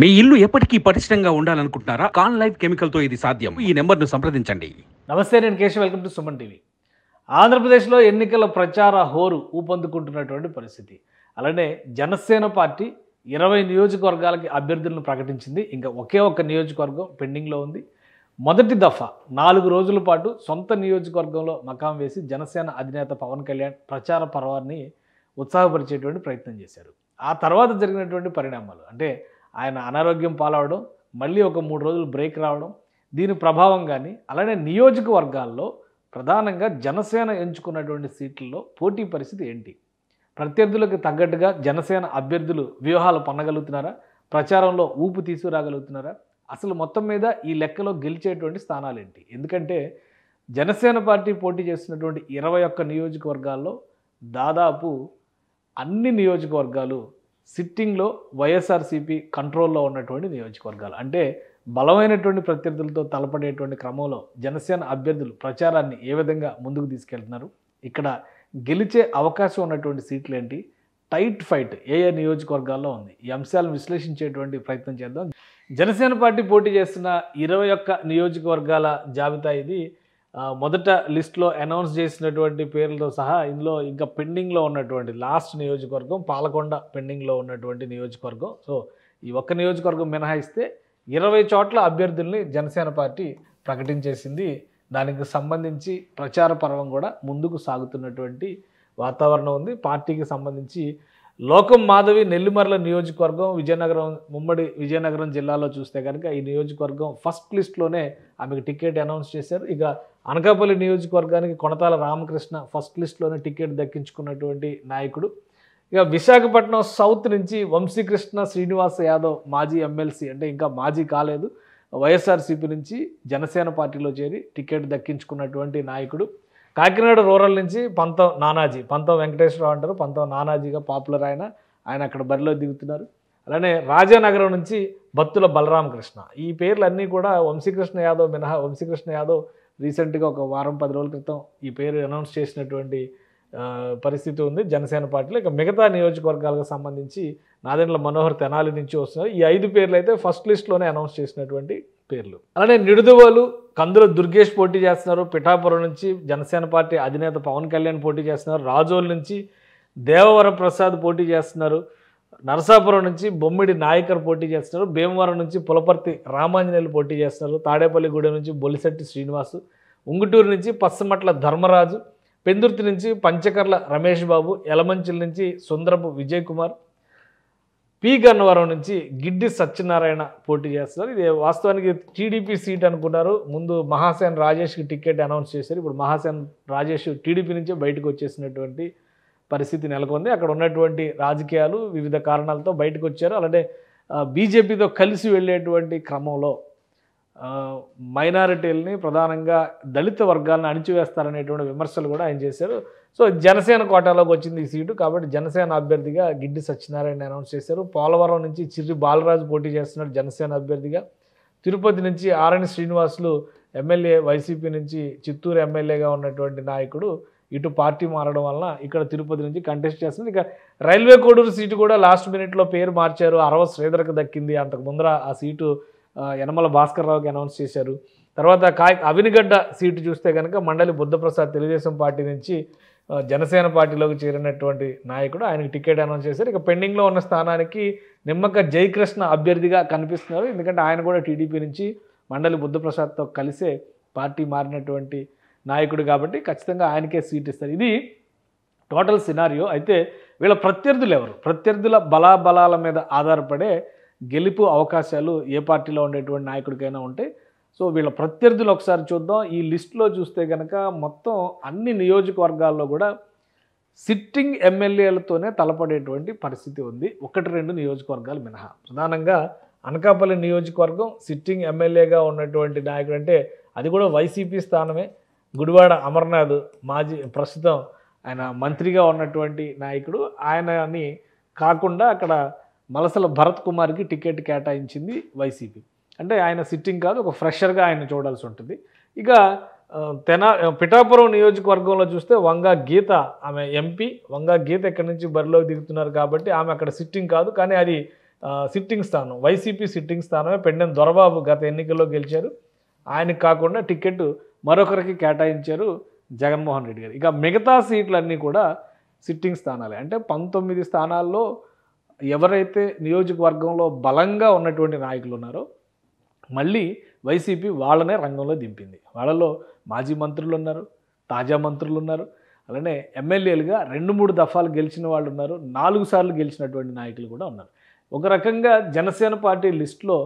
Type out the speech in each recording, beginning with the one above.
మీ ఇల్లు ఎప్పటికీ పటిష్టంగా ఉండాలనుకుంటున్నారా కాన్ లైఫ్ కెమికల్తో ఇది సాధ్యం ఈ నెంబర్ను సంప్రదించండి నమస్తే నేను Keshav welcome to Suman TV ఆంధ్రప్రదేశ్లో ఎన్నికల ప్రచార హోరు ఊపందుకుంటున్నటువంటి పరిస్థితి అలానే జనసేన పార్టీ ఇరవై నియోజకవర్గాలకి అభ్యర్థులను ప్రకటించింది ఇంకా ఒకే ఒక్క నియోజకవర్గం పెండింగ్లో ఉంది మొదటి దఫా నాలుగు రోజుల పాటు సొంత నియోజకవర్గంలో మకాం వేసి జనసేన అధినేత పవన్ కళ్యాణ్ ప్రచార పర్వాన్ని ఉత్సాహపరిచేటువంటి ప్రయత్నం చేశారు ఆ తర్వాత జరిగినటువంటి పరిణామాలు అంటే ఆయన అనారోగ్యం పాలవడం మళ్ళీ ఒక మూడు రోజులు బ్రేక్ రావడం దీని ప్రభావం కానీ అలానే నియోజకవర్గాల్లో ప్రధానంగా జనసేన ఎంచుకున్నటువంటి సీట్లలో పోటీ పరిస్థితి ఏంటి ప్రత్యర్థులకు తగ్గట్టుగా జనసేన అభ్యర్థులు వ్యూహాలు పన్నగలుగుతున్నారా ప్రచారంలో ఊపు తీసుకురాగలుగుతున్నారా అసలు మొత్తం మీద ఈ లెక్కలో గెలిచేటువంటి స్థానాలు ఏంటి ఎందుకంటే జనసేన పార్టీ పోటీ చేస్తున్నటువంటి ఇరవై ఒక్క నియోజకవర్గాల్లో దాదాపు అన్ని నియోజకవర్గాలు సిట్టింగ్లో వైఎస్ఆర్సీపీ కంట్రోల్లో ఉన్నటువంటి నియోజకవర్గాలు అంటే బలమైనటువంటి ప్రత్యర్థులతో తలపడేటువంటి క్రమంలో జనసేన అభ్యర్థులు ప్రచారాన్ని ఏ విధంగా ముందుకు తీసుకెళ్తున్నారు ఇక్కడ గెలిచే అవకాశం ఉన్నటువంటి సీట్లు ఏంటి టైట్ ఫైట్ ఏ ఏ నియోజకవర్గాల్లో ఉంది ఈ అంశాలను విశ్లేషించేటువంటి ప్రయత్నం చేద్దాం జనసేన పార్టీ పోటీ చేస్తున్న ఇరవై ఒక్క నియోజకవర్గాల జాబితా ఇది మొదట లిస్ట్లో అనౌన్స్ చేసినటువంటి పేర్లతో సహా ఇందులో ఇంకా పెండింగ్లో ఉన్నటువంటి లాస్ట్ నియోజకవర్గం పాలకొండ పెండింగ్లో ఉన్నటువంటి నియోజకవర్గం సో ఈ ఒక్క నియోజకవర్గం మినహాయిస్తే ఇరవై చోట్ల అభ్యర్థుల్ని జనసేన పార్టీ ప్రకటించేసింది దానికి సంబంధించి ప్రచార పర్వం కూడా ముందుకు సాగుతున్నటువంటి వాతావరణం ఉంది పార్టీకి సంబంధించి లోకం మాధవి నెల్లిమర్ల నియోజకవర్గం విజయనగరం ముమ్మడి విజయనగరం జిల్లాలో చూస్తే కనుక ఈ నియోజకవర్గం ఫస్ట్ లిస్ట్లోనే ఆమెకు టికెట్ అనౌన్స్ చేశారు ఇక అనకాపల్లి నియోజకవర్గానికి కొనతాల రామకృష్ణ ఫస్ట్ లిస్ట్లోనే టికెట్ దక్కించుకున్నటువంటి నాయకుడు ఇక విశాఖపట్నం సౌత్ నుంచి వంశీకృష్ణ శ్రీనివాస యాదవ్ మాజీ ఎమ్మెల్సీ అంటే ఇంకా మాజీ కాలేదు వైఎస్ఆర్సీపీ నుంచి జనసేన పార్టీలో చేరి టికెట్ దక్కించుకున్నటువంటి నాయకుడు కాకినాడ రూరల్ నుంచి పంతం నానాజీ పంతం వెంకటేశ్వరరావు అంటారు పంతం నానాజీగా పాపులర్ ఆయన ఆయన అక్కడ బరిలో దిగుతున్నారు అలానే రాజానగరం నుంచి భక్తుల బలరామకృష్ణ ఈ పేర్లన్నీ కూడా వంశీకృష్ణ యాదవ్ మినహా వంశీకృష్ణ యాదవ్ రీసెంట్గా ఒక వారం పది రోజుల క్రితం ఈ పేరు అనౌన్స్ చేసినటువంటి పరిస్థితి ఉంది జనసేన పార్టీలో ఇక మిగతా నియోజకవర్గాలకు సంబంధించి నాదెండ్ల మనోహర్ తెనాలి నుంచి వస్తున్నారు ఈ ఐదు పేర్లు అయితే ఫస్ట్ లిస్ట్లోనే అనౌన్స్ చేసినటువంటి పేర్లు అలానే నిడుదవోలు కందుల దుర్గేష్ పోటీ చేస్తున్నారు పిఠాపురం నుంచి జనసేన పార్టీ అధినేత పవన్ కళ్యాణ్ పోటీ చేస్తున్నారు రాజోల్ నుంచి దేవవరం ప్రసాద్ పోటీ చేస్తున్నారు నరసాపురం నుంచి బొమ్మిడి నాయకర్ పోటీ చేస్తున్నారు భీమవరం నుంచి పులపర్తి రామాంజనేయులు పోటీ చేస్తున్నారు తాడేపల్లిగూడెం నుంచి బొల్లిశెట్టి శ్రీనివాసు ఉంగుటూరు నుంచి పస్సమట్ల ధర్మరాజు పెందుర్తి నుంచి పంచకర్ల రమేష్ బాబు ఎలమంచిల నుంచి సుందరపు విజయ్ కుమార్ పి గన్నవరం నుంచి గిడ్డి సత్యనారాయణ పోటీ చేస్తున్నారు ఇది వాస్తవానికి టీడీపీ సీట్ అనుకున్నారు ముందు మహాసేన్ రాజేష్కి టికెట్ అనౌన్స్ చేశారు ఇప్పుడు మహాసేన్ రాజేష్ టీడీపీ నుంచే బయటకు వచ్చేసినటువంటి పరిస్థితి నెలకొంది అక్కడ ఉన్నటువంటి రాజకీయాలు వివిధ కారణాలతో బయటకు వచ్చారు అలాగే బీజేపీతో కలిసి వెళ్ళేటువంటి క్రమంలో మైనారిటీలని ప్రధానంగా దళిత వర్గాలను అణిచివేస్తారనేటువంటి విమర్శలు కూడా ఆయన చేశారు సో జనసేన కోటాలోకి వచ్చింది ఈ సీటు కాబట్టి జనసేన అభ్యర్థిగా గిడ్డి సత్యనారాయణ అనౌన్స్ చేశారు పోలవరం నుంచి చిర్రి బాలరాజు పోటీ చేస్తున్నాడు జనసేన అభ్యర్థిగా తిరుపతి నుంచి ఆర్ఎన్ శ్రీనివాసులు ఎమ్మెల్యే వైసీపీ నుంచి చిత్తూరు ఎమ్మెల్యేగా ఉన్నటువంటి నాయకుడు ఇటు పార్టీ మారడం వలన ఇక్కడ తిరుపతి నుంచి కంటెస్ట్ చేస్తుంది ఇక రైల్వే కోడూరు సీటు కూడా లాస్ట్ మినిట్లో పేరు మార్చారు అరవ శ్రీధర్కి దక్కింది అంతకు ముందర ఆ సీటు యనమల భాస్కర్రావుకి అనౌన్స్ చేశారు తర్వాత కాయ అవినిగడ్డ సీటు చూస్తే కనుక మండలి బుద్ధప్రసాద్ తెలుగుదేశం పార్టీ నుంచి జనసేన పార్టీలోకి చేరినటువంటి నాయకుడు ఆయనకు టికెట్ అనౌన్స్ చేశారు ఇక పెండింగ్లో ఉన్న స్థానానికి నిమ్మక జయకృష్ణ అభ్యర్థిగా కనిపిస్తున్నారు ఎందుకంటే ఆయన కూడా టీడీపీ నుంచి మండలి బుద్ధప్రసాద్తో కలిసే పార్టీ మారినటువంటి నాయకుడు కాబట్టి ఖచ్చితంగా ఆయనకే సీట్ ఇస్తారు ఇది టోటల్ సినారియో అయితే వీళ్ళ ప్రత్యర్థులు ఎవరు ప్రత్యర్థుల బలాబలాల మీద ఆధారపడే గెలుపు అవకాశాలు ఏ పార్టీలో ఉండేటువంటి నాయకుడికైనా ఉంటాయి సో వీళ్ళ ప్రత్యర్థులు ఒకసారి చూద్దాం ఈ లిస్టులో చూస్తే కనుక మొత్తం అన్ని నియోజకవర్గాల్లో కూడా సిట్టింగ్ ఎమ్మెల్యేలతోనే తలపడేటువంటి పరిస్థితి ఉంది ఒకటి రెండు నియోజకవర్గాలు మినహా ప్రధానంగా అనకాపల్లి నియోజకవర్గం సిట్టింగ్ ఎమ్మెల్యేగా ఉన్నటువంటి నాయకుడు అంటే అది కూడా వైసీపీ స్థానమే గుడివాడ అమర్నాథ్ మాజీ ప్రస్తుతం ఆయన మంత్రిగా ఉన్నటువంటి నాయకుడు ఆయనని కాకుండా అక్కడ మలసల భరత్ కుమార్కి టికెట్ కేటాయించింది వైసీపీ అంటే ఆయన సిట్టింగ్ కాదు ఒక ఫ్రెషర్గా ఆయన చూడాల్సి ఉంటుంది ఇక తెనా పిఠాపురం నియోజకవర్గంలో చూస్తే వంగా గీత ఆమె ఎంపీ వంగా గీత ఎక్కడి నుంచి బరిలోకి దిగుతున్నారు కాబట్టి ఆమె అక్కడ సిట్టింగ్ కాదు కానీ అది సిట్టింగ్ స్థానం వైసీపీ సిట్టింగ్ స్థానమే పెండెం దొరబాబు గత ఎన్నికల్లో గెలిచారు ఆయనకు కాకుండా టికెట్ మరొకరికి కేటాయించారు జగన్మోహన్ రెడ్డి గారు ఇక మిగతా సీట్లన్నీ కూడా సిట్టింగ్ స్థానాలే అంటే పంతొమ్మిది స్థానాల్లో ఎవరైతే నియోజకవర్గంలో బలంగా ఉన్నటువంటి నాయకులు ఉన్నారో మళ్ళీ వైసీపీ వాళ్ళనే రంగంలో దింపింది వాళ్ళలో మాజీ మంత్రులు ఉన్నారు తాజా మంత్రులు ఉన్నారు అలానే ఎమ్మెల్యేలుగా రెండు మూడు దఫాలు గెలిచిన వాళ్ళు ఉన్నారు నాలుగు సార్లు గెలిచినటువంటి నాయకులు కూడా ఉన్నారు ఒక రకంగా జనసేన పార్టీ లిస్టులో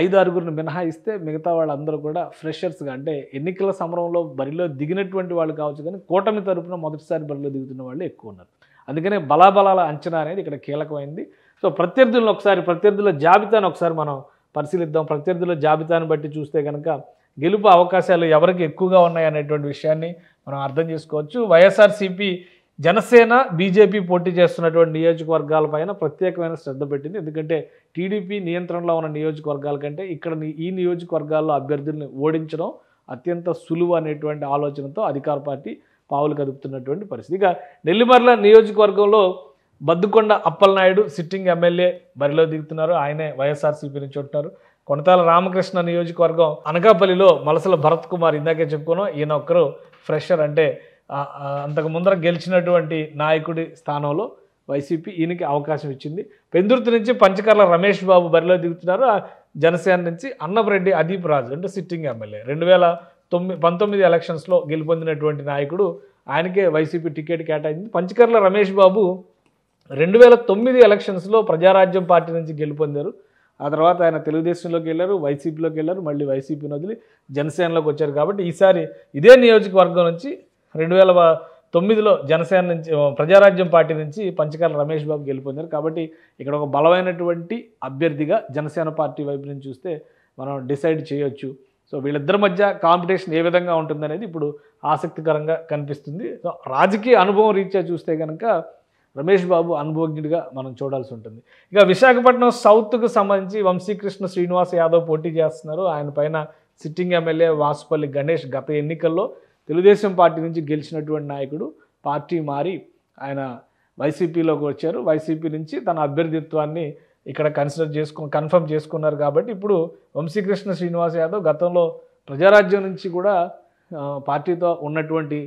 ఐదు ఆరుగురిని మినహాయిస్తే మిగతా వాళ్ళందరూ కూడా ఫ్రెషర్స్గా అంటే ఎన్నికల సమరంలో బరిలో దిగినటువంటి వాళ్ళు కావచ్చు కానీ కూటమి తరపున మొదటిసారి బరిలో దిగుతున్న వాళ్ళు ఎక్కువ ఉన్నారు అందుకనే బలాబలాల అంచనా అనేది ఇక్కడ కీలకమైంది సో ప్రత్యర్థులను ఒకసారి ప్రత్యర్థుల జాబితాను ఒకసారి మనం పరిశీలిద్దాం ప్రత్యర్థుల జాబితాను బట్టి చూస్తే కనుక గెలుపు అవకాశాలు ఎవరికి ఎక్కువగా ఉన్నాయనేటువంటి విషయాన్ని మనం అర్థం చేసుకోవచ్చు వైఎస్ఆర్సీపీ జనసేన బీజేపీ పోటీ చేస్తున్నటువంటి నియోజకవర్గాల పైన ప్రత్యేకమైన శ్రద్ధ పెట్టింది ఎందుకంటే టీడీపీ నియంత్రణలో ఉన్న నియోజకవర్గాల కంటే ఇక్కడ ఈ నియోజకవర్గాల్లో అభ్యర్థుల్ని ఓడించడం అత్యంత సులువు అనేటువంటి ఆలోచనతో అధికార పార్టీ పావులు కదుపుతున్నటువంటి పరిస్థితి ఇక నెల్లిమర్ల నియోజకవర్గంలో బద్దుకొండ అప్పలనాయుడు సిట్టింగ్ ఎమ్మెల్యే బరిలో దిగుతున్నారు ఆయనే వైఎస్ఆర్సీపీ నుంచి ఉంటున్నారు కొనతాల రామకృష్ణ నియోజకవర్గం అనకాపల్లిలో మలసల భరత్ కుమార్ ఇందాకే చెప్పుకున్నాం ఈయన ఒక్కరు ఫ్రెషర్ అంటే అంతకు ముందర గెలిచినటువంటి నాయకుడి స్థానంలో వైసీపీ ఈయనకి అవకాశం ఇచ్చింది పెందుర్తి నుంచి పంచకర్ల రమేష్ బాబు బరిలో దిగుతున్నారు జనసేన నుంచి అన్నపరెడ్డి అదీప్ రాజు అంటే సిట్టింగ్ ఎమ్మెల్యే రెండు వేల తొమ్మిది పంతొమ్మిది ఎలక్షన్స్లో గెలుపొందినటువంటి నాయకుడు ఆయనకే వైసీపీ టికెట్ కేటాయించింది పంచకర్ల రమేష్ బాబు రెండు వేల తొమ్మిది ఎలక్షన్స్లో ప్రజారాజ్యం పార్టీ నుంచి గెలుపొందారు ఆ తర్వాత ఆయన తెలుగుదేశంలోకి వెళ్ళారు వైసీపీలోకి వెళ్ళారు మళ్ళీ వైసీపీని వదిలి జనసేనలోకి వచ్చారు కాబట్టి ఈసారి ఇదే నియోజకవర్గం నుంచి రెండు వేల తొమ్మిదిలో జనసేన నుంచి ప్రజారాజ్యం పార్టీ నుంచి పంచకాల రమేష్ బాబు గెలుపొందారు కాబట్టి ఇక్కడ ఒక బలమైనటువంటి అభ్యర్థిగా జనసేన పార్టీ వైపు నుంచి చూస్తే మనం డిసైడ్ చేయొచ్చు సో వీళ్ళిద్దరి మధ్య కాంపిటీషన్ ఏ విధంగా ఉంటుందనేది ఇప్పుడు ఆసక్తికరంగా కనిపిస్తుంది సో రాజకీయ అనుభవం రీత్యా చూస్తే కనుక రమేష్ బాబు అనుభవజ్ఞుడిగా మనం చూడాల్సి ఉంటుంది ఇక విశాఖపట్నం సౌత్కు సంబంధించి వంశీకృష్ణ శ్రీనివాస్ యాదవ్ పోటీ చేస్తున్నారు ఆయన పైన సిట్టింగ్ ఎమ్మెల్యే వాసుపల్లి గణేష్ గత ఎన్నికల్లో తెలుగుదేశం పార్టీ నుంచి గెలిచినటువంటి నాయకుడు పార్టీ మారి ఆయన వైసీపీలోకి వచ్చారు వైసీపీ నుంచి తన అభ్యర్థిత్వాన్ని ఇక్కడ కన్సిడర్ చేసుకు కన్ఫర్మ్ చేసుకున్నారు కాబట్టి ఇప్పుడు వంశీకృష్ణ శ్రీనివాస్ యాదవ్ గతంలో ప్రజారాజ్యం నుంచి కూడా పార్టీతో ఉన్నటువంటి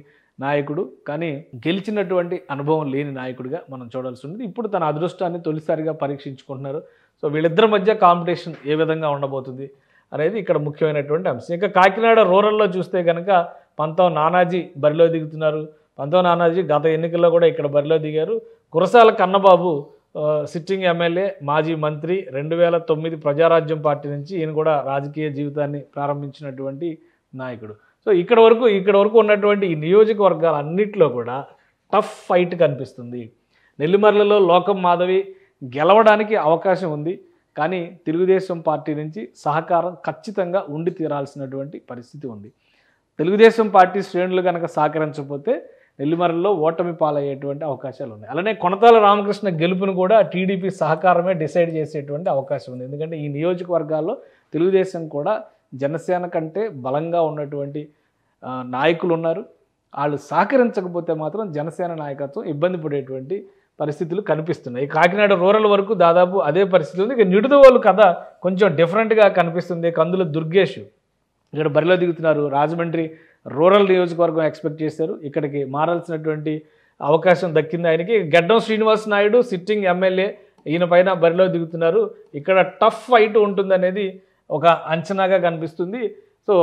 నాయకుడు కానీ గెలిచినటువంటి అనుభవం లేని నాయకుడిగా మనం చూడాల్సి ఉంది ఇప్పుడు తన అదృష్టాన్ని తొలిసారిగా పరీక్షించుకుంటున్నారు సో వీళ్ళిద్దరి మధ్య కాంపిటీషన్ ఏ విధంగా ఉండబోతుంది అనేది ఇక్కడ ముఖ్యమైనటువంటి అంశం ఇంకా కాకినాడ రూరల్లో చూస్తే కనుక పంతం నానాజీ బరిలో దిగుతున్నారు పంతం నానాజీ గత ఎన్నికల్లో కూడా ఇక్కడ బరిలో దిగారు కురసాల కన్నబాబు సిట్టింగ్ ఎమ్మెల్యే మాజీ మంత్రి రెండు వేల తొమ్మిది ప్రజారాజ్యం పార్టీ నుంచి ఈయన కూడా రాజకీయ జీవితాన్ని ప్రారంభించినటువంటి నాయకుడు సో ఇక్కడ వరకు ఇక్కడ వరకు ఉన్నటువంటి ఈ నియోజకవర్గాలు అన్నింటిలో కూడా టఫ్ ఫైట్ కనిపిస్తుంది నెల్లిమర్లలో లోకం మాధవి గెలవడానికి అవకాశం ఉంది కానీ తెలుగుదేశం పార్టీ నుంచి సహకారం ఖచ్చితంగా ఉండి తీరాల్సినటువంటి పరిస్థితి ఉంది తెలుగుదేశం పార్టీ శ్రేణులు కనుక సహకరించకపోతే నెల్లిమరల్లో ఓటమి పాలయ్యేటువంటి అవకాశాలు ఉన్నాయి అలానే కొనతాల రామకృష్ణ గెలుపును కూడా టీడీపీ సహకారమే డిసైడ్ చేసేటువంటి అవకాశం ఉంది ఎందుకంటే ఈ నియోజకవర్గాల్లో తెలుగుదేశం కూడా జనసేన కంటే బలంగా ఉన్నటువంటి నాయకులు ఉన్నారు వాళ్ళు సహకరించకపోతే మాత్రం జనసేన నాయకత్వం ఇబ్బంది పడేటువంటి పరిస్థితులు కనిపిస్తున్నాయి కాకినాడ రూరల్ వరకు దాదాపు అదే పరిస్థితి ఉంది ఇక నిడుదవోలు కథ కొంచెం డిఫరెంట్గా కనిపిస్తుంది కందుల దుర్గేష్ ఇక్కడ బరిలో దిగుతున్నారు రాజమండ్రి రూరల్ నియోజకవర్గం ఎక్స్పెక్ట్ చేశారు ఇక్కడికి మారాల్సినటువంటి అవకాశం దక్కింది ఆయనకి గడ్డం శ్రీనివాస్ నాయుడు సిట్టింగ్ ఎమ్మెల్యే ఈయన పైన బరిలో దిగుతున్నారు ఇక్కడ టఫ్ ఫైట్ ఉంటుందనేది ఒక అంచనాగా కనిపిస్తుంది సో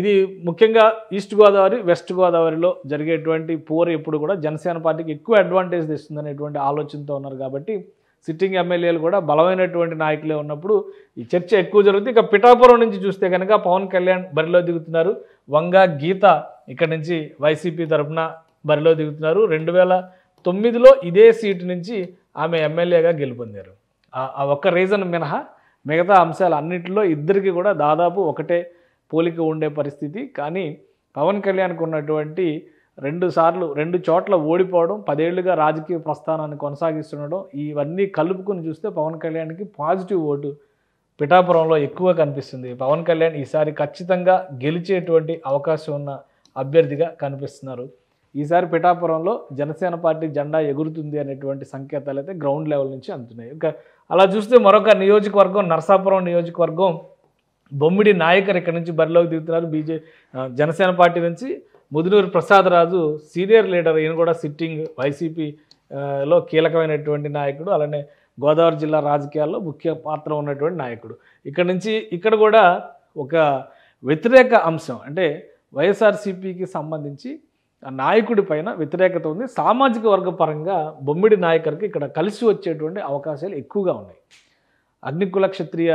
ఇది ముఖ్యంగా ఈస్ట్ గోదావరి వెస్ట్ గోదావరిలో జరిగేటువంటి పూర్ ఎప్పుడు కూడా జనసేన పార్టీకి ఎక్కువ అడ్వాంటేజ్ తెస్తుందనేటువంటి ఆలోచనతో ఉన్నారు కాబట్టి సిట్టింగ్ ఎమ్మెల్యేలు కూడా బలమైనటువంటి నాయకులే ఉన్నప్పుడు ఈ చర్చ ఎక్కువ జరుగుతుంది ఇక పిఠాపురం నుంచి చూస్తే కనుక పవన్ కళ్యాణ్ బరిలో దిగుతున్నారు వంగ గీత ఇక్కడ నుంచి వైసీపీ తరఫున బరిలో దిగుతున్నారు రెండు వేల తొమ్మిదిలో ఇదే సీటు నుంచి ఆమె ఎమ్మెల్యేగా గెలుపొందారు ఆ ఒక్క రీజన్ మినహా మిగతా అంశాలు అన్నింటిలో ఇద్దరికి కూడా దాదాపు ఒకటే పోలిక ఉండే పరిస్థితి కానీ పవన్ కళ్యాణ్కు ఉన్నటువంటి రెండు సార్లు రెండు చోట్ల ఓడిపోవడం పదేళ్లుగా రాజకీయ ప్రస్థానాన్ని కొనసాగిస్తుండడం ఇవన్నీ కలుపుకుని చూస్తే పవన్ కళ్యాణ్కి పాజిటివ్ ఓటు పిఠాపురంలో ఎక్కువ కనిపిస్తుంది పవన్ కళ్యాణ్ ఈసారి ఖచ్చితంగా గెలిచేటువంటి అవకాశం ఉన్న అభ్యర్థిగా కనిపిస్తున్నారు ఈసారి పిఠాపురంలో జనసేన పార్టీ జెండా ఎగురుతుంది అనేటువంటి సంకేతాలు అయితే గ్రౌండ్ లెవెల్ నుంచి అందుతున్నాయి ఇంకా అలా చూస్తే మరొక నియోజకవర్గం నర్సాపురం నియోజకవర్గం బొమ్మిడి నాయకర్ ఇక్కడ నుంచి బరిలోకి దిగుతున్నారు బీజే జనసేన పార్టీ నుంచి ముదునూరు ప్రసాదరాజు సీనియర్ లీడర్ ఈయన కూడా సిట్టింగ్ వైసీపీ లో కీలకమైనటువంటి నాయకుడు అలానే గోదావరి జిల్లా రాజకీయాల్లో ముఖ్య పాత్ర ఉన్నటువంటి నాయకుడు ఇక్కడ నుంచి ఇక్కడ కూడా ఒక వ్యతిరేక అంశం అంటే వైఎస్ఆర్సీపీకి సంబంధించి నాయకుడి పైన వ్యతిరేకత ఉంది సామాజిక వర్గ పరంగా బొమ్మిడి నాయకర్కి ఇక్కడ కలిసి వచ్చేటువంటి అవకాశాలు ఎక్కువగా ఉన్నాయి అగ్నికుల క్షత్రియ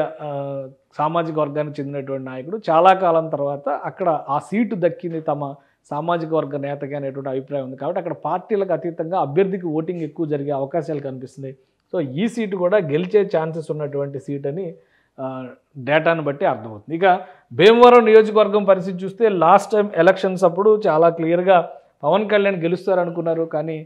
సామాజిక వర్గానికి చెందినటువంటి నాయకుడు చాలా కాలం తర్వాత అక్కడ ఆ సీటు దక్కింది తమ సామాజిక వర్గ నేతగా అనేటువంటి అభిప్రాయం ఉంది కాబట్టి అక్కడ పార్టీలకు అతీతంగా అభ్యర్థికి ఓటింగ్ ఎక్కువ జరిగే అవకాశాలు కనిపిస్తున్నాయి సో ఈ సీటు కూడా గెలిచే ఛాన్సెస్ ఉన్నటువంటి సీట్ అని డేటాను బట్టి అర్థమవుతుంది ఇక భీమవరం నియోజకవర్గం పరిస్థితి చూస్తే లాస్ట్ టైం ఎలక్షన్స్ అప్పుడు చాలా క్లియర్గా పవన్ కళ్యాణ్ గెలుస్తారనుకున్నారు కానీ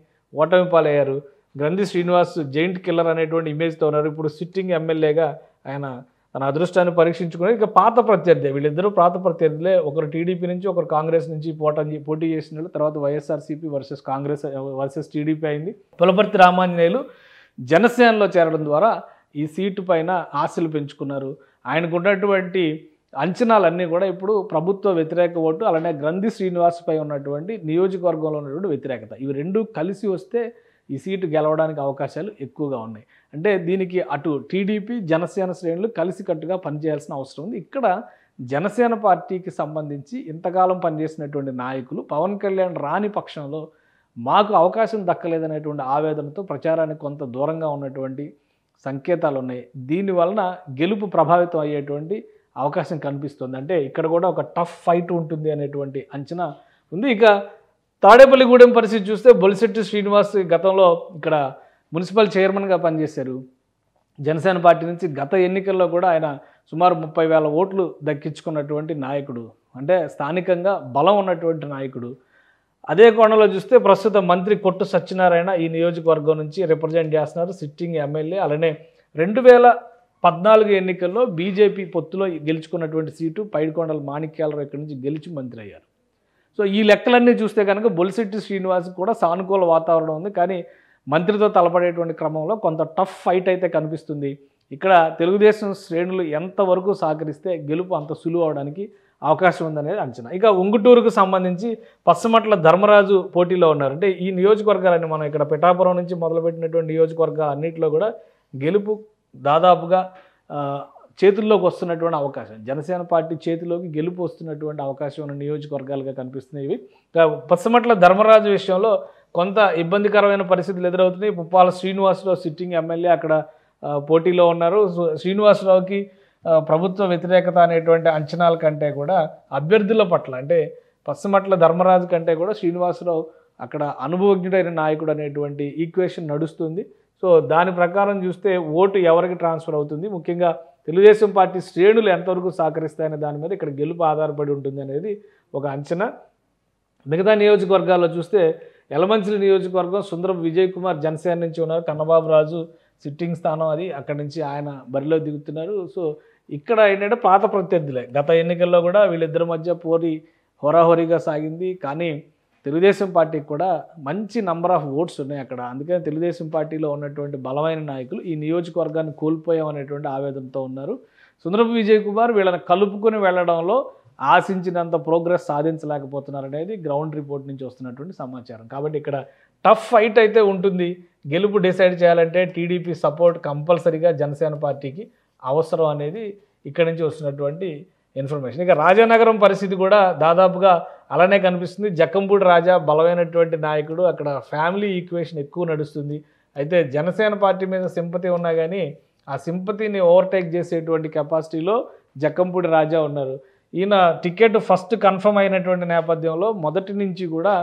ఓటమి పాలయ్యారు గ్రంథి శ్రీనివాస్ జైంట్ కిల్లర్ అనేటువంటి ఇమేజ్తో ఉన్నారు ఇప్పుడు సిట్టింగ్ ఎమ్మెల్యేగా ఆయన తన అదృష్టాన్ని పరీక్షించుకుని ఇక పాత ప్రత్యర్థి వీళ్ళిద్దరూ పాత ప్రత్యర్థులే ఒకరు టీడీపీ నుంచి ఒకరు కాంగ్రెస్ నుంచి పోటీ పోటీ చేసిన వాళ్ళు తర్వాత YSRCP versus Congress versus TDP అయింది పులపర్తి రామాంజనేయులు జనసేనలో చేరడం ద్వారా ఈ సీటు పైన ఆశలు పెంచుకున్నారు ఆయనకున్నటువంటి అంచనాలన్నీ కూడా ఇప్పుడు ప్రభుత్వ వ్యతిరేక ఓటు అలానే గ్రంథి శ్రీనివాస్పై ఉన్నటువంటి నియోజకవర్గంలో ఉన్నటువంటి వ్యతిరేకత ఇవి రెండు కలిసి వస్తే ఈ సీటు గెలవడానికి అవకాశాలు ఎక్కువగా ఉన్నాయి అంటే దీనికి అటు టీడీపీ జనసేన శ్రేణులు కలిసికట్టుగా పనిచేయాల్సిన అవసరం ఉంది ఇక్కడ జనసేన పార్టీకి సంబంధించి ఇంతకాలం పనిచేసినటువంటి నాయకులు పవన్ కళ్యాణ్ రాని పక్షంలో మాకు అవకాశం దక్కలేదనేటువంటి ఆవేదనతో ప్రచారానికి కొంత దూరంగా ఉన్నటువంటి సంకేతాలు ఉన్నాయి దీనివలన గెలుపు ప్రభావితం అయ్యేటువంటి అవకాశం కనిపిస్తుంది అంటే ఇక్కడ కూడా ఒక టఫ్ ఫైట్ ఉంటుంది అనేటువంటి అంచనా ఉంది ఇక తాడేపల్లిగూడెం పరిస్థితి చూస్తే బొలిశెట్టి శ్రీనివాస్ గతంలో ఇక్కడ మున్సిపల్ చైర్మన్గా పనిచేశారు జనసేన పార్టీ నుంచి గత ఎన్నికల్లో కూడా ఆయన సుమారు ముప్పై వేల ఓట్లు దక్కించుకున్నటువంటి నాయకుడు అంటే స్థానికంగా బలం ఉన్నటువంటి నాయకుడు అదే కోణంలో చూస్తే ప్రస్తుత మంత్రి కొట్టు సత్యనారాయణ ఈ నియోజకవర్గం నుంచి రిప్రజెంట్ చేస్తున్నారు సిట్టింగ్ ఎమ్మెల్యే అలానే రెండు వేల పద్నాలుగు ఎన్నికల్లో బీజేపీ పొత్తులో గెలుచుకున్నటువంటి సీటు పైడికొండల మాణిక్యాలరావు ఇక్కడి నుంచి గెలిచి మంత్రి అయ్యారు సో ఈ లెక్కలన్నీ చూస్తే కనుక బొలిశెట్టి శ్రీనివాస్ కూడా సానుకూల వాతావరణం ఉంది కానీ మంత్రితో తలపడేటువంటి క్రమంలో కొంత టఫ్ ఫైట్ అయితే కనిపిస్తుంది ఇక్కడ తెలుగుదేశం శ్రేణులు ఎంతవరకు సహకరిస్తే గెలుపు అంత సులువు అవడానికి అవకాశం ఉందనేది అంచనా ఇక ఉంగుటూరుకు సంబంధించి పచ్చమట్ల ధర్మరాజు పోటీలో ఉన్నారు అంటే ఈ నియోజకవర్గాలన్నీ మనం ఇక్కడ పిఠాపురం నుంచి మొదలుపెట్టినటువంటి నియోజకవర్గ అన్నింటిలో కూడా గెలుపు దాదాపుగా చేతుల్లోకి వస్తున్నటువంటి అవకాశం జనసేన పార్టీ చేతిలోకి గెలుపు వస్తున్నటువంటి అవకాశం ఉన్న నియోజకవర్గాలుగా కనిపిస్తున్నాయి ఇవి ధర్మరాజు విషయంలో కొంత ఇబ్బందికరమైన పరిస్థితులు ఎదురవుతున్నాయి పుప్పాల శ్రీనివాసరావు సిట్టింగ్ ఎమ్మెల్యే అక్కడ పోటీలో ఉన్నారు శ్రీనివాసరావుకి ప్రభుత్వ వ్యతిరేకత అనేటువంటి అంచనాల కంటే కూడా అభ్యర్థుల పట్ల అంటే పశ్చిమట్ల ధర్మరాజు కంటే కూడా శ్రీనివాసరావు అక్కడ అనుభవజ్ఞుడైన నాయకుడు అనేటువంటి ఈక్వేషన్ నడుస్తుంది సో దాని ప్రకారం చూస్తే ఓటు ఎవరికి ట్రాన్స్ఫర్ అవుతుంది ముఖ్యంగా తెలుగుదేశం పార్టీ శ్రేణులు ఎంతవరకు సహకరిస్తాయనే దాని మీద ఇక్కడ గెలుపు ఆధారపడి ఉంటుంది అనేది ఒక అంచనా మిగతా నియోజకవర్గాల్లో చూస్తే ఎలమంచిలి నియోజకవర్గం సుందరం విజయ్ కుమార్ జనసేన నుంచి ఉన్నారు కన్నబాబు రాజు సిట్టింగ్ స్థానం అది అక్కడి నుంచి ఆయన బరిలో దిగుతున్నారు సో ఇక్కడ ఏంటంటే పాత ప్రత్యర్థులే గత ఎన్నికల్లో కూడా వీళ్ళిద్దరి మధ్య పోరి హోరాహోరీగా సాగింది కానీ తెలుగుదేశం పార్టీకి కూడా మంచి నంబర్ ఆఫ్ ఓట్స్ ఉన్నాయి అక్కడ అందుకని తెలుగుదేశం పార్టీలో ఉన్నటువంటి బలమైన నాయకులు ఈ నియోజకవర్గాన్ని కోల్పోయామనేటువంటి ఆవేదనతో ఉన్నారు సుందరపు విజయ్ కుమార్ వీళ్ళని కలుపుకొని వెళ్లడంలో ఆశించినంత ప్రోగ్రెస్ సాధించలేకపోతున్నారనేది గ్రౌండ్ రిపోర్ట్ నుంచి వస్తున్నటువంటి సమాచారం కాబట్టి ఇక్కడ టఫ్ ఫైట్ అయితే ఉంటుంది గెలుపు డిసైడ్ చేయాలంటే టీడీపీ సపోర్ట్ కంపల్సరీగా జనసేన పార్టీకి అవసరం అనేది ఇక్కడి నుంచి వస్తున్నటువంటి ఇన్ఫర్మేషన్ ఇక రాజానగరం పరిస్థితి కూడా దాదాపుగా అలానే కనిపిస్తుంది జక్కంపూడి రాజా బలమైనటువంటి నాయకుడు అక్కడ ఫ్యామిలీ ఈక్వేషన్ ఎక్కువ నడుస్తుంది అయితే జనసేన పార్టీ మీద సింపతి ఉన్నా కానీ ఆ సింపతిని ఓవర్టేక్ చేసేటువంటి కెపాసిటీలో జక్కంపూడి రాజా ఉన్నారు ఈయన టికెట్ ఫస్ట్ కన్ఫర్మ్ అయినటువంటి నేపథ్యంలో మొదటి నుంచి కూడా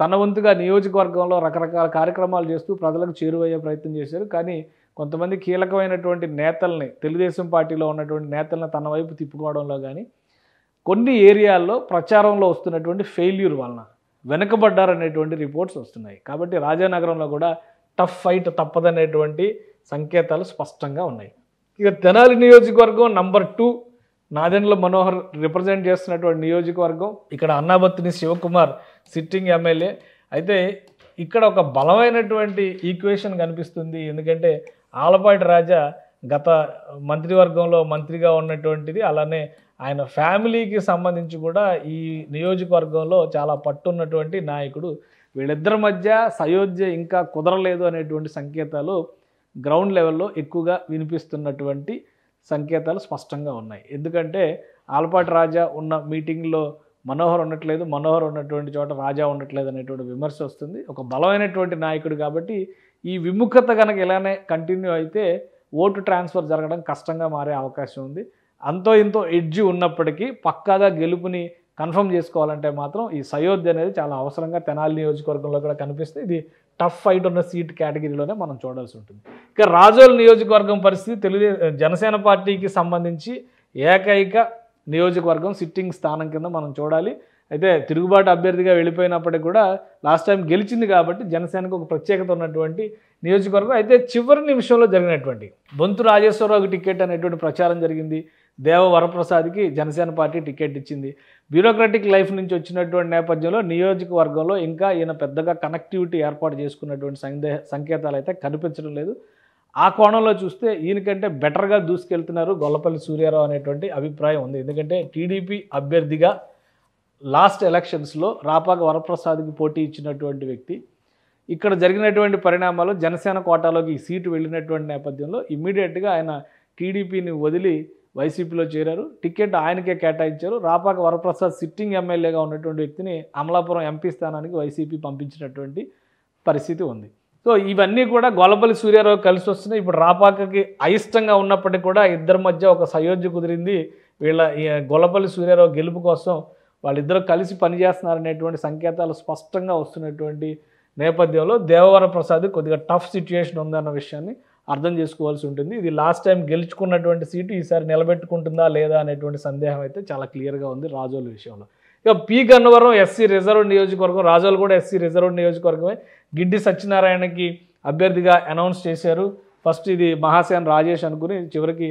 తన వంతుగా నియోజకవర్గంలో రకరకాల కార్యక్రమాలు చేస్తూ ప్రజలకు చేరువయ్యే ప్రయత్నం చేశారు కానీ కొంతమంది కీలకమైనటువంటి నేతల్ని తెలుగుదేశం పార్టీలో ఉన్నటువంటి నేతల్ని తన వైపు తిప్పుకోవడంలో కానీ కొన్ని ఏరియాల్లో ప్రచారంలో వస్తున్నటువంటి ఫెయిల్యూర్ వలన వెనుకబడ్డారనేటువంటి రిపోర్ట్స్ వస్తున్నాయి కాబట్టి రాజానగరంలో కూడా టఫ్ ఫైట్ తప్పదనేటువంటి సంకేతాలు స్పష్టంగా ఉన్నాయి ఇక తెనాలి నియోజకవర్గం number two Nadendla Manohar represent చేస్తున్నటువంటి నియోజకవర్గం ఇక్కడ అన్నాబత్తిని శివకుమార్ సిట్టింగ్ ఎమ్మెల్యే అయితే ఇక్కడ ఒక బలమైనటువంటి ఈక్వేషన్ కనిపిస్తుంది ఎందుకంటే ఆలపాటి రాజా గత మంత్రివర్గంలో మంత్రిగా ఉన్నటువంటిది అలానే ఆయన ఫ్యామిలీకి సంబంధించి కూడా ఈ నియోజకవర్గంలో చాలా పట్టున్నటువంటి నాయకుడు వీళ్ళిద్దరి మధ్య సయోధ్య ఇంకా కుదరలేదు అనేటువంటి సంకేతాలు గ్రౌండ్ లెవెల్లో ఎక్కువగా వినిపిస్తున్నటువంటి సంకేతాలు స్పష్టంగా ఉన్నాయి ఎందుకంటే ఆలపాటి రాజా ఉన్న మీటింగ్లో మనోహర్ ఉండట్లేదు మనోహర్ ఉన్నటువంటి చోట రాజా ఉండట్లేదు అనేటువంటి విమర్శ వస్తుంది ఒక బలమైనటువంటి నాయకుడు కాబట్టి ఈ విముఖత కనుక ఇలానే కంటిన్యూ అయితే ఓటు ట్రాన్స్ఫర్ జరగడం కష్టంగా మారే అవకాశం ఉంది అంతో ఇంతో ఎడ్జి ఉన్నప్పటికీ పక్కాగా గెలుపుని కన్ఫర్మ్ చేసుకోవాలంటే మాత్రం ఈ సయోధ్య అనేది చాలా అవసరంగా తెనాలి నియోజకవర్గంలో కూడా కనిపిస్తే ఇది టఫ్ ఫైట్ ఉన్న సీట్ కేటగిరీలోనే మనం చూడాల్సి ఉంటుంది ఇక రాజోల్ నియోజకవర్గం పరిస్థితి తెలుగు జనసేన పార్టీకి సంబంధించి ఏకైక నియోజకవర్గం సిట్టింగ్ స్థానం కింద మనం చూడాలి అయితే తిరుగుబాటు అభ్యర్థిగా వెళ్ళిపోయినప్పటికీ కూడా లాస్ట్ టైం గెలిచింది కాబట్టి జనసేనకు ఒక ప్రత్యేకత ఉన్నటువంటి నియోజకవర్గం అయితే చివరి నిమిషంలో జరిగినటువంటి బొంతు రాజేశ్వరరావుకి టికెట్ అనేటువంటి ప్రచారం జరిగింది దేవ వరప్రసాద్కి జనసేన పార్టీ టికెట్ ఇచ్చింది బ్యూరోక్రటిక్ లైఫ్ నుంచి వచ్చినటువంటి నేపథ్యంలో నియోజకవర్గంలో ఇంకా ఈయన పెద్దగా కనెక్టివిటీ ఏర్పాటు చేసుకున్నటువంటి సందే సంకేతాలు అయితే కనిపించడం లేదు ఆ కోణంలో చూస్తే ఈయనకంటే బెటర్గా దూసుకెళ్తున్నారు గొల్లపల్లి సూర్యారావు అనేటువంటి అభిప్రాయం ఉంది ఎందుకంటే టీడీపీ అభ్యర్థిగా లాస్ట్ ఎలక్షన్స్లో రాపాక వరప్రసాద్కి పోటీ ఇచ్చినటువంటి వ్యక్తి ఇక్కడ జరిగినటువంటి పరిణామాలు జనసేన కోటాలోకి ఈ సీటు వెళ్ళినటువంటి నేపథ్యంలో ఇమ్మీడియట్గా ఆయన టీడీపీని వదిలి వైసీపీలో చేరారు టికెట్ ఆయనకే కేటాయించారు రాపాక వరప్రసాద్ సిట్టింగ్ ఎమ్మెల్యేగా ఉన్నటువంటి వ్యక్తిని అమలాపురం ఎంపీ స్థానానికి వైసీపీ పంపించినటువంటి పరిస్థితి ఉంది సో ఇవన్నీ కూడా గొల్లపల్లి సూర్యారావు కలిసి వస్తున్నాయి ఇప్పుడు రాపాకకి అయిష్టంగా ఉన్నప్పటికీ కూడా ఇద్దరి మధ్య ఒక సయోధ్య కుదిరింది వీళ్ళ గొల్లపల్లి సూర్యారావు గెలుపు కోసం వాళ్ళిద్దరూ కలిసి పనిచేస్తున్నారనేటువంటి సంకేతాలు స్పష్టంగా వస్తున్నటువంటి నేపథ్యంలో దేవవరం ప్రసాద్ కొద్దిగా టఫ్ సిచ్యువేషన్ ఉందన్న విషయాన్ని అర్థం చేసుకోవాల్సి ఉంటుంది ఇది లాస్ట్ టైం గెలుచుకున్నటువంటి సీటు ఈసారి నిలబెట్టుకుంటుందా లేదా అనేటువంటి సందేహం అయితే చాలా క్లియర్గా ఉంది రాజోల విషయంలో ఇక పి గన్నవరం ఎస్సీ రిజర్వ్ నియోజకవర్గం రాజోలు కూడా ఎస్సీ రిజర్వ్ నియోజకవర్గమే గిడ్డి సత్యనారాయణకి అభ్యర్థిగా అనౌన్స్ చేశారు ఫస్ట్ ఇది మహాసేన రాజేష్ అనుకుని చివరికి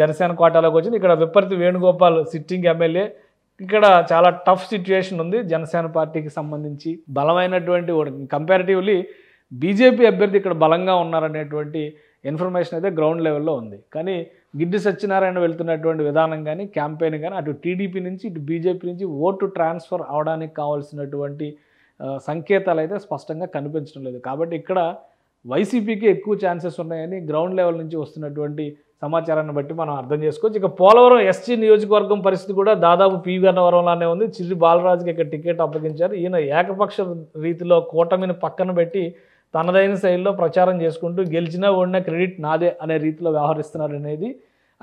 జనసేన కోటాలోకి వచ్చింది ఇక్కడ విపరీత వేణుగోపాల్ సిట్టింగ్ ఎమ్మెల్యే ఇక్కడ చాలా టఫ్ సిచ్యువేషన్ ఉంది జనసేన పార్టీకి సంబంధించి బలమైనటువంటి కంపారిటివ్లీ బీజేపీ అభ్యర్థి ఇక్కడ బలంగా ఉన్నారనేటువంటి ఇన్ఫర్మేషన్ అయితే గ్రౌండ్ లెవెల్లో ఉంది కానీ గిడ్డి సత్యనారాయణ వెళ్తున్నటువంటి విధానం కానీ క్యాంపెయిన్ కానీ అటు టీడీపీ నుంచి ఇటు బీజేపీ నుంచి ఓటు ట్రాన్స్ఫర్ అవడానికి కావాల్సినటువంటి సంకేతాలు అయితే స్పష్టంగా కనిపించడం లేదు కాబట్టి ఇక్కడ వైసీపీకి ఎక్కువ ఛాన్సెస్ ఉన్నాయని గ్రౌండ్ లెవెల్ నుంచి వస్తున్నటువంటి సమాచారాన్ని బట్టి మనం అర్థం చేసుకోవచ్చు ఇక పోలవరం ఎస్సీ నియోజకవర్గం పరిస్థితి కూడా దాదాపు పివి గన్నవరంలానే ఉంది చిరు బాలరాజుకి ఇక్కడ టికెట్ అప్పగించారు ఈయన ఏకపక్ష రీతిలో కూటమిని పక్కన పెట్టి తనదైన శైలిలో ప్రచారం చేసుకుంటూ గెలిచినా ఓడినా క్రెడిట్ నాదే అనే రీతిలో వ్యవహరిస్తున్నారు అనేది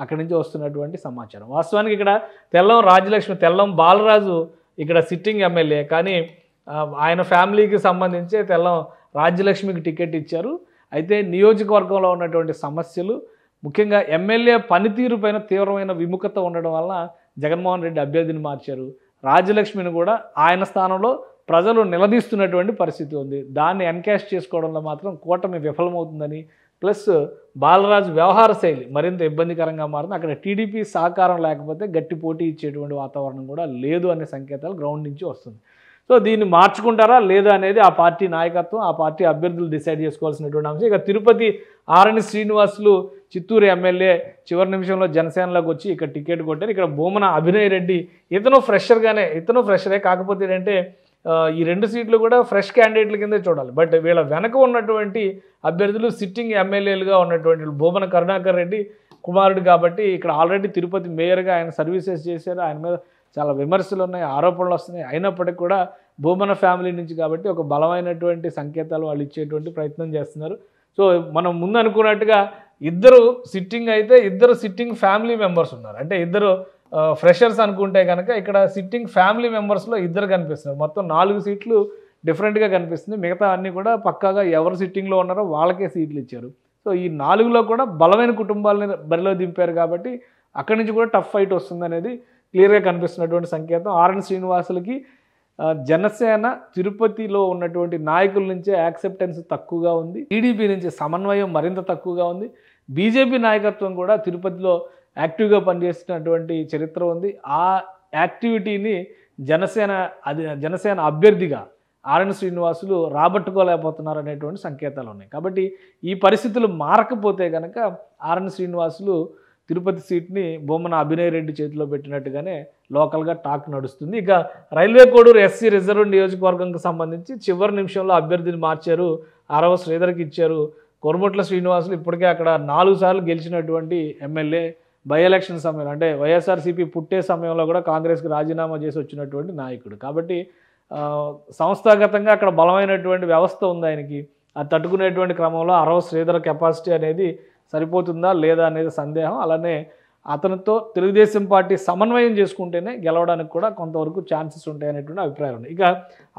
అక్కడి నుంచి వస్తున్నటువంటి సమాచారం వాస్తవానికి ఇక్కడ తెల్లం రాజలక్ష్మి తెల్లం బాలరాజు ఇక్కడ సిట్టింగ్ ఎమ్మెల్యే కానీ ఆయన ఫ్యామిలీకి సంబంధించి తెల్లం రాజ్యలక్ష్మికి టికెట్ ఇచ్చారు అయితే నియోజకవర్గంలో ఉన్నటువంటి సమస్యలు ముఖ్యంగా ఎమ్మెల్యే పనితీరు పైన తీవ్రమైన విముఖత ఉండడం వల్ల జగన్మోహన్ రెడ్డి అభ్యర్థిని మార్చారు రాజలక్ష్మిని కూడా ఆయన స్థానంలో ప్రజలు నిలదీస్తున్నటువంటి పరిస్థితి ఉంది దాన్ని ఎన్కాష్ చేసుకోవడంలో మాత్రం కూటమి విఫలమవుతుందని ప్లస్ బాలరాజు వ్యవహార శైలి మరింత ఇబ్బందికరంగా మారుతుంది అక్కడ టీడీపీ సహకారం లేకపోతే గట్టి పోటీ ఇచ్చేటువంటి వాతావరణం కూడా లేదు అనే సంకేతాలు గ్రౌండ్ నుంచి వస్తుంది సో దీన్ని మార్చుకుంటారా లేదా అనేది ఆ పార్టీ నాయకత్వం ఆ పార్టీ అభ్యర్థులు డిసైడ్ చేసుకోవాల్సినటువంటి అంశం ఇక తిరుపతి ఆరణి శ్రీనివాసులు చిత్తూరు ఎమ్మెల్యే చివరి నిమిషంలో జనసేనలోకి వచ్చి ఇక్కడ టికెట్ కొట్టారు ఇక్కడ భూమన అభినయ్ రెడ్డి ఇతను ఫ్రెషర్గానే ఇతను ఫ్రెషరే కాకపోతే ఏంటంటే ఈ రెండు సీట్లు కూడా ఫ్రెష్ క్యాండిడేట్ల కిందే చూడాలి బట్ వీళ్ళ వెనక ఉన్నటువంటి అభ్యర్థులు సిట్టింగ్ ఎమ్మెల్యేలుగా ఉన్నటువంటి భూమన కరుణాకర్ రెడ్డి కుమారుడు కాబట్టి ఇక్కడ ఆల్రెడీ తిరుపతి మేయర్గా ఆయన సర్వీసెస్ చేశారు ఆయన మీద చాలా విమర్శలు ఉన్నాయి ఆరోపణలు వస్తున్నాయి అయినప్పటికీ కూడా భూమన ఫ్యామిలీ నుంచి కాబట్టి ఒక బలమైనటువంటి సంకేతాలు వాళ్ళు ఇచ్చేటువంటి ప్రయత్నం చేస్తున్నారు సో మనం ముందు అనుకున్నట్టుగా ఇద్దరు సిట్టింగ్ అయితే ఇద్దరు సిట్టింగ్ ఫ్యామిలీ మెంబర్స్ ఉన్నారు అంటే ఇద్దరు ఫ్రెషర్స్ అనుకుంటే కనుక ఇక్కడ సిట్టింగ్ ఫ్యామిలీ మెంబర్స్లో ఇద్దరు కనిపిస్తున్నారు మొత్తం నాలుగు సీట్లు డిఫరెంట్గా కనిపిస్తుంది మిగతా అన్నీ కూడా పక్కాగా ఎవరు సిట్టింగ్లో ఉన్నారో వాళ్ళకే సీట్లు ఇచ్చారు సో ఈ నాలుగులో కూడా బలమైన కుటుంబాలని బరిలో దింపారు కాబట్టి అక్కడి నుంచి కూడా టఫ్ ఫైట్ వస్తుంది అనేది క్లియర్గా కనిపిస్తున్నటువంటి సంకేతం ఆర్ఎన్ శ్రీనివాసులకి జనసేన తిరుపతిలో ఉన్నటువంటి నాయకుల నుంచే యాక్సెప్టెన్స్ తక్కువగా ఉంది టీడీపీ నుంచి సమన్వయం మరింత తక్కువగా ఉంది బీజేపీ నాయకత్వం కూడా తిరుపతిలో యాక్టివ్గా పనిచేస్తున్నటువంటి చరిత్ర ఉంది ఆ యాక్టివిటీని జనసేన అది జనసేన అభ్యర్థిగా ఆర్ఎన్ శ్రీనివాసులు రాబట్టుకోలేకపోతున్నారు అనేటువంటి సంకేతాలు ఉన్నాయి కాబట్టి ఈ పరిస్థితులు మారకపోతే కనుక ఆర్ఎన్ శ్రీనివాసులు తిరుపతి సీట్ని బొమ్మన అభినయ్ రెడ్డి చేతిలో పెట్టినట్టుగానే లోకల్గా టాక్ నడుస్తుంది ఇక రైల్వే కోడూరు ఎస్సీ రిజర్వ్ నియోజకవర్గంకు సంబంధించి చివరి నిమిషంలో అభ్యర్థిని మార్చారు ఆరవ శ్రీధర్కి ఇచ్చారు కొరుమట్ల శ్రీనివాసులు ఇప్పటికే అక్కడ నాలుగు సార్లు గెలిచినటువంటి ఎమ్మెల్యే బై ఎలక్షన్ సమయంలో అంటే వైఎస్ఆర్సీపీ పుట్టే సమయంలో కూడా కాంగ్రెస్కి రాజీనామా చేసి వచ్చినటువంటి నాయకుడు కాబట్టి సంస్థాగతంగా అక్కడ బలమైనటువంటి వ్యవస్థ ఉంది ఆయనకి అది తట్టుకునేటువంటి క్రమంలో అరవ శ్రీధర కెపాసిటీ అనేది సరిపోతుందా లేదా అనేది సందేహం అలానే అతనితో తెలుగుదేశం పార్టీ సమన్వయం చేసుకుంటేనే గెలవడానికి కూడా కొంతవరకు ఛాన్సెస్ ఉంటాయనేటువంటి అభిప్రాయం ఉంది ఇక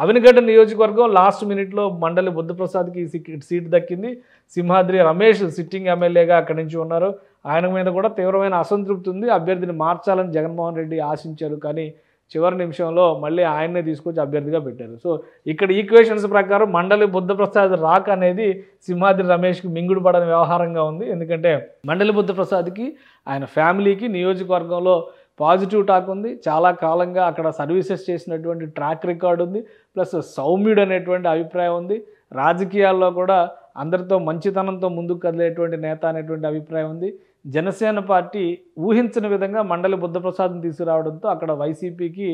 అవినగడ్డ నియోజకవర్గం లాస్ట్ మినిట్లో మండలి బుద్ధప్రసాద్కి సీట్ దక్కింది సింహాద్రి రమేష్ సిట్టింగ్ ఎమ్మెల్యేగా అక్కడి నుంచి ఉన్నారు ఆయన మీద కూడా తీవ్రమైన అసంతృప్తి ఉంది అభ్యర్థిని మార్చాలని జగన్మోహన్ రెడ్డి ఆశించారు కానీ చివరి నిమిషంలో మళ్ళీ ఆయన్నే తీసుకొచ్చి అభ్యర్థిగా పెట్టారు సో ఇక్కడ ఈక్వేషన్స్ ప్రకారం మండలి బుద్ధప్రసాద్ రాక్ అనేది సింహాద్రి రమేష్కి మింగుడు పడని వ్యవహారంగా ఉంది ఎందుకంటే మండలి బుద్ధప్రసాద్కి ఆయన ఫ్యామిలీకి నియోజకవర్గంలో పాజిటివ్ టాక్ ఉంది చాలా కాలంగా అక్కడ సర్వీసెస్ చేసినటువంటి ట్రాక్ రికార్డు ఉంది ప్లస్ సౌమ్యుడు అనేటువంటి అభిప్రాయం ఉంది రాజకీయాల్లో కూడా అందరితో మంచితనంతో ముందుకు కదిలేటువంటి నేత అనేటువంటి అభిప్రాయం ఉంది జనసేన పార్టీ ఊహించిన విధంగా మండలి బుద్ధప్రసాద్ని తీసుకురావడంతో అక్కడ వైసీపీకి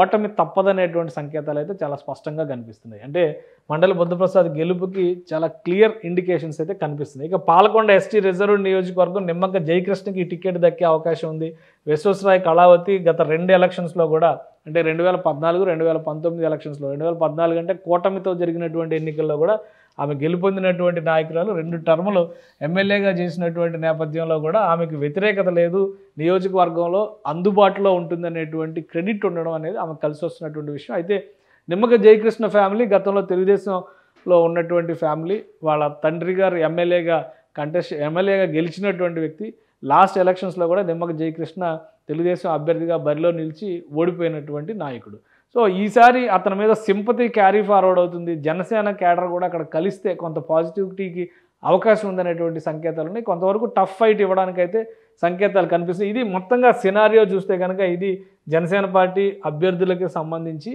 ఓటమి తప్పదనేటువంటి సంకేతాలు అయితే చాలా స్పష్టంగా కనిపిస్తున్నాయి అంటే మండలి బుద్ధప్రసాద్ గెలుపుకి చాలా క్లియర్ ఇండికేషన్స్ అయితే కనిపిస్తున్నాయి ఇక పాలకొండ ఎస్టీ రిజర్వ్ నియోజకవర్గం నిమ్మక జయకృష్ణకి టికెట్ దక్కే అవకాశం ఉంది రాయ్ కళావతి గత రెండు ఎలక్షన్స్లో కూడా అంటే రెండు వేల పద్నాలుగు రెండు వేల పంతొమ్మిది ఎలక్షన్స్లో రెండు వేల పద్నాలుగు అంటే కూటమితో జరిగినటువంటి ఎన్నికల్లో కూడా ఆమె గెలుపొందినటువంటి నాయకురాలు రెండు టర్ములు ఎమ్మెల్యేగా చేసినటువంటి నేపథ్యంలో కూడా ఆమెకు వ్యతిరేకత లేదు నియోజకవర్గంలో అందుబాటులో ఉంటుందనేటువంటి క్రెడిట్ ఉండడం అనేది ఆమె కలిసి వస్తున్నటువంటి విషయం అయితే నిమ్మక జయకృష్ణ ఫ్యామిలీ గతంలో తెలుగుదేశంలో ఉన్నటువంటి ఫ్యామిలీ వాళ్ళ తండ్రి గారు ఎమ్మెల్యేగా కంటెస్ట్ ఎమ్మెల్యేగా గెలిచినటువంటి వ్యక్తి లాస్ట్ ఎలక్షన్స్లో కూడా నిమ్మక జయకృష్ణ తెలుగుదేశం అభ్యర్థిగా బరిలో నిలిచి ఓడిపోయినటువంటి నాయకుడు సో ఈసారి అతని మీద సింపతి క్యారీ ఫార్వర్డ్ అవుతుంది జనసేన క్యాడర్ కూడా అక్కడ కలిస్తే కొంత పాజిటివిటీకి అవకాశం ఉందనేటువంటి సంకేతాలు ఉన్నాయి కొంతవరకు టఫ్ ఫైట్ ఇవ్వడానికైతే సంకేతాలు కనిపిస్తాయి ఇది మొత్తంగా సినారియో చూస్తే కనుక ఇది జనసేన పార్టీ అభ్యర్థులకి సంబంధించి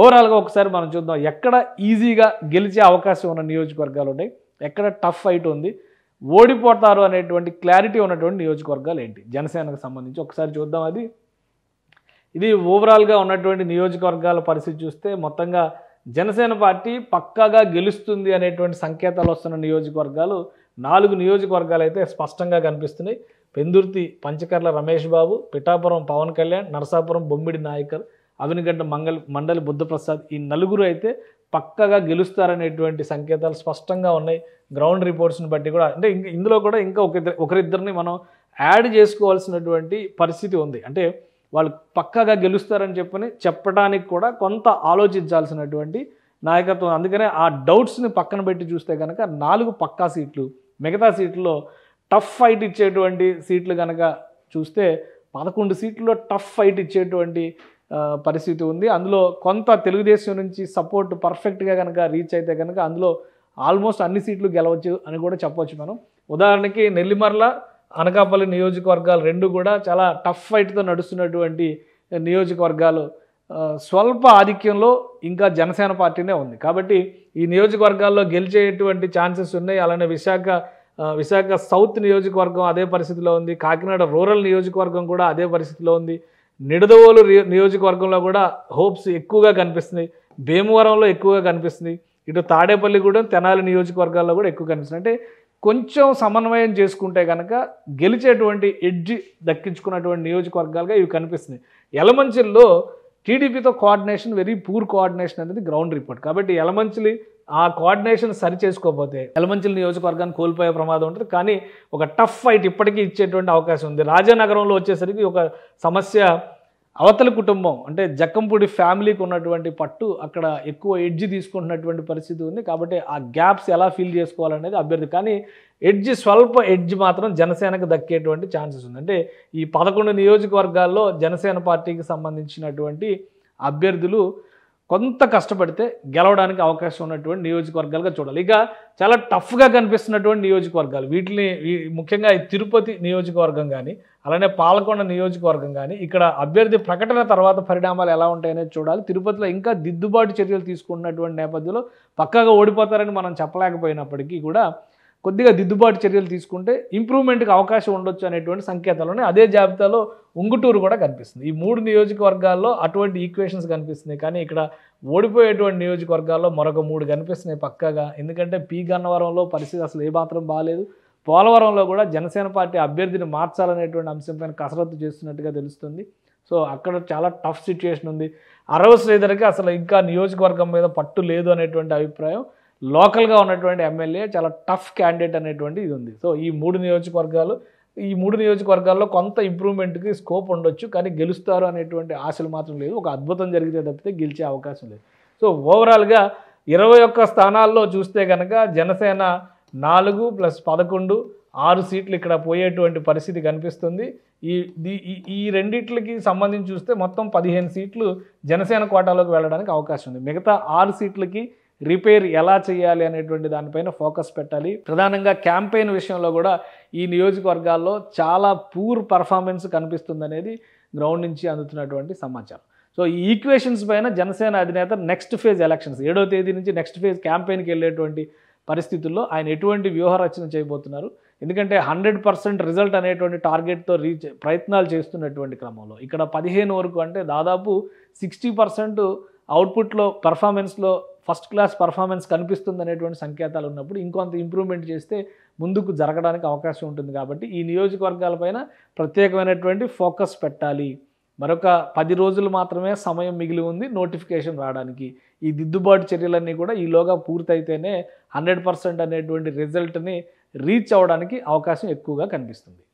ఓవరాల్గా ఒకసారి మనం చూద్దాం ఎక్కడ ఈజీగా గెలిచే అవకాశం ఉన్న నియోజకవర్గాలు ఉన్నాయి ఎక్కడ టఫ్ ఫైట్ ఉంది ఓడిపోతారు అనేటువంటి క్లారిటీ ఉన్నటువంటి నియోజకవర్గాలు ఏంటి జనసేనకు సంబంధించి ఒకసారి చూద్దాం అది ఇది ఓవరాల్గా ఉన్నటువంటి నియోజకవర్గాల పరిస్థితి చూస్తే మొత్తంగా జనసేన పార్టీ పక్కాగా గెలుస్తుంది అనేటువంటి సంకేతాలు వస్తున్న నియోజకవర్గాలు నాలుగు నియోజకవర్గాలు అయితే స్పష్టంగా కనిపిస్తున్నాయి పెందుర్తి పంచకర్ల రమేష్ బాబు పిఠాపురం పవన్ కళ్యాణ్ నరసాపురం బొమ్మిడి నాయకర్ అవినిగడ్డ మంగళ మండలి బుద్ధప్రసాద్ ఈ నలుగురు అయితే పక్కగా గెలుస్తారనేటువంటి సంకేతాలు స్పష్టంగా ఉన్నాయి గ్రౌండ్ రిపోర్ట్స్ని బట్టి కూడా అంటే ఇందులో కూడా ఇంకా ఒకరిద్దరు ఒకరిద్దరిని మనం యాడ్ చేసుకోవాల్సినటువంటి పరిస్థితి ఉంది అంటే వాళ్ళు పక్కగా గెలుస్తారని చెప్పని చెప్పడానికి కూడా కొంత ఆలోచించాల్సినటువంటి నాయకత్వం అందుకనే ఆ డౌట్స్ని పక్కన పెట్టి చూస్తే కనుక నాలుగు పక్కా సీట్లు మిగతా సీట్లో టఫ్ ఫైట్ ఇచ్చేటువంటి సీట్లు కనుక చూస్తే పదకొండు సీట్లలో టఫ్ ఫైట్ ఇచ్చేటువంటి పరిస్థితి ఉంది అందులో కొంత తెలుగుదేశం నుంచి సపోర్ట్ పర్ఫెక్ట్గా కనుక రీచ్ అయితే కనుక అందులో ఆల్మోస్ట్ అన్ని సీట్లు గెలవచ్చు అని కూడా చెప్పవచ్చు మనం ఉదాహరణకి నెల్లిమర్ల అనకాపల్లి నియోజకవర్గాలు రెండు కూడా చాలా టఫ్ ఫైట్తో నడుస్తున్నటువంటి నియోజకవర్గాలు స్వల్ప ఆధిక్యంలో ఇంకా జనసేన పార్టీనే ఉంది కాబట్టి ఈ నియోజకవర్గాల్లో గెలిచేటువంటి ఛాన్సెస్ ఉన్నాయి అలానే విశాఖ విశాఖ సౌత్ నియోజకవర్గం అదే పరిస్థితిలో ఉంది కాకినాడ రూరల్ నియోజకవర్గం కూడా అదే పరిస్థితిలో ఉంది నిడదవోలు నియోజకవర్గంలో కూడా హోప్స్ ఎక్కువగా కనిపిస్తున్నాయి భీమవరంలో ఎక్కువగా కనిపిస్తుంది ఇటు తాడేపల్లిగూడెం తెనాలి నియోజకవర్గాల్లో కూడా ఎక్కువ కనిపిస్తుంది అంటే కొంచెం సమన్వయం చేసుకుంటే కనుక గెలిచేటువంటి ఎడ్జి దక్కించుకున్నటువంటి నియోజకవర్గాలుగా ఇవి కనిపిస్తున్నాయి ఎలమంచిల్లో టీడీపీతో కోఆర్డినేషన్ వెరీ పూర్ కోఆర్డినేషన్ అనేది గ్రౌండ్ రిపోర్ట్ కాబట్టి ఎలమంచిలి ఆ కోఆర్డినేషన్ సరి చేసుకోకపోతే ఎలమంచిలి నియోజకవర్గాన్ని కోల్పోయే ప్రమాదం ఉంటుంది కానీ ఒక టఫ్ ఫైట్ ఇప్పటికీ ఇచ్చేటువంటి అవకాశం ఉంది రాజానగరంలో వచ్చేసరికి ఒక సమస్య అవతల కుటుంబం అంటే జక్కంపూడి ఫ్యామిలీకి ఉన్నటువంటి పట్టు అక్కడ ఎక్కువ ఎడ్జ్ తీసుకుంటున్నటువంటి పరిస్థితి ఉంది కాబట్టి ఆ గ్యాప్స్ ఎలా ఫిల్ చేసుకోవాలనేది అభ్యర్థి కానీ ఎడ్జ్ స్వల్ప ఎడ్జ్ మాత్రం జనసేనకు దక్కేటువంటి ఛాన్సెస్ ఉంది అంటే ఈ పదకొండు నియోజకవర్గాల్లో జనసేన పార్టీకి సంబంధించినటువంటి అభ్యర్థులు కొంత కష్టపడితే గెలవడానికి అవకాశం ఉన్నటువంటి నియోజకవర్గాలుగా చూడాలి ఇక చాలా టఫ్గా కనిపిస్తున్నటువంటి నియోజకవర్గాలు వీటిని ముఖ్యంగా తిరుపతి నియోజకవర్గం కానీ అలానే పాల్గొండ నియోజకవర్గం కానీ ఇక్కడ అభ్యర్థి ప్రకటన తర్వాత పరిణామాలు ఎలా ఉంటాయనేది చూడాలి తిరుపతిలో ఇంకా దిద్దుబాటు చర్యలు తీసుకున్నటువంటి నేపథ్యంలో పక్కాగా ఓడిపోతారని మనం చెప్పలేకపోయినప్పటికీ కూడా కొద్దిగా దిద్దుబాటు చర్యలు తీసుకుంటే ఇంప్రూవ్మెంట్కి అవకాశం ఉండొచ్చు అనేటువంటి సంకేతాలను అదే జాబితాలో ఉంగుటూరు కూడా కనిపిస్తుంది ఈ మూడు నియోజకవర్గాల్లో అటువంటి ఈక్వేషన్స్ కనిపిస్తున్నాయి కానీ ఇక్కడ ఓడిపోయేటువంటి నియోజకవర్గాల్లో మరొక మూడు కనిపిస్తున్నాయి పక్కాగా ఎందుకంటే పీ గన్నవరంలో పరిస్థితి అసలు ఏ మాత్రం బాగాలేదు పోలవరంలో కూడా జనసేన పార్టీ అభ్యర్థిని మార్చాలనేటువంటి అంశంపైన కసరత్తు చేస్తున్నట్టుగా తెలుస్తుంది సో అక్కడ చాలా టఫ్ సిచ్యువేషన్ ఉంది అరవ శ్రీధర్కి అసలు ఇంకా నియోజకవర్గం మీద పట్టు లేదు అనేటువంటి అభిప్రాయం లోకల్గా ఉన్నటువంటి ఎమ్మెల్యే చాలా టఫ్ క్యాండిడేట్ అనేటువంటి ఇది ఉంది సో ఈ మూడు నియోజకవర్గాలు ఈ మూడు నియోజకవర్గాల్లో కొంత ఇంప్రూవ్మెంట్కి స్కోప్ ఉండొచ్చు కానీ గెలుస్తారు అనేటువంటి ఆశలు మాత్రం లేదు ఒక అద్భుతం జరిగితే తప్పితే గెలిచే అవకాశం లేదు సో ఓవరాల్గా ఇరవై ఒక్క స్థానాల్లో చూస్తే కనుక జనసేన నాలుగు ప్లస్ పదకొండు ఆరు సీట్లు ఇక్కడ పోయేటువంటి పరిస్థితి కనిపిస్తుంది ఈ ఈ రెండిట్లకి సంబంధించి చూస్తే మొత్తం పదిహేను సీట్లు జనసేన కోటాలోకి వెళ్ళడానికి అవకాశం ఉంది మిగతా ఆరు సీట్లకి రిపేర్ ఎలా చేయాలి అనేటువంటి దానిపైన ఫోకస్ పెట్టాలి ప్రధానంగా క్యాంపెయిన్ విషయంలో కూడా ఈ నియోజకవర్గాల్లో చాలా పూర్ పర్ఫార్మెన్స్ కనిపిస్తుందనేది గ్రౌండ్ నుంచి అందుతున్నటువంటి సమాచారం సో ఈ ఈక్వేషన్స్ పైన జనసేన అధినేత నెక్స్ట్ ఫేజ్ ఎలక్షన్స్ ఏడో తేదీ నుంచి నెక్స్ట్ ఫేజ్ క్యాంపెయిన్కి వెళ్ళేటువంటి పరిస్థితుల్లో ఆయన ఎటువంటి వ్యూహరచన చేయబోతున్నారు ఎందుకంటే హండ్రెడ్ పర్సెంట్ రిజల్ట్ అనేటువంటి టార్గెట్తో రీచ్ ప్రయత్నాలు చేస్తున్నటువంటి క్రమంలో ఇక్కడ పదిహేను వరకు అంటే దాదాపు సిక్స్టీ పర్సెంట్ అవుట్పుట్లో పర్ఫార్మెన్స్లో ఫస్ట్ క్లాస్ పర్ఫార్మెన్స్ కనిపిస్తుంది అనేటువంటి సంకేతాలు ఉన్నప్పుడు ఇంకొంత ఇంప్రూవ్మెంట్ చేస్తే ముందుకు జరగడానికి అవకాశం ఉంటుంది కాబట్టి ఈ నియోజకవర్గాలపైన ప్రత్యేకమైనటువంటి ఫోకస్ పెట్టాలి మరొక పది రోజులు మాత్రమే సమయం మిగిలి ఉంది నోటిఫికేషన్ రావడానికి ఈ దిద్దుబాటు చర్యలన్నీ కూడా ఈలోగా పూర్తయితేనే హండ్రెడ్ పర్సెంట్ అనేటువంటి రిజల్ట్ని రీచ్ అవ్వడానికి అవకాశం ఎక్కువగా కనిపిస్తుంది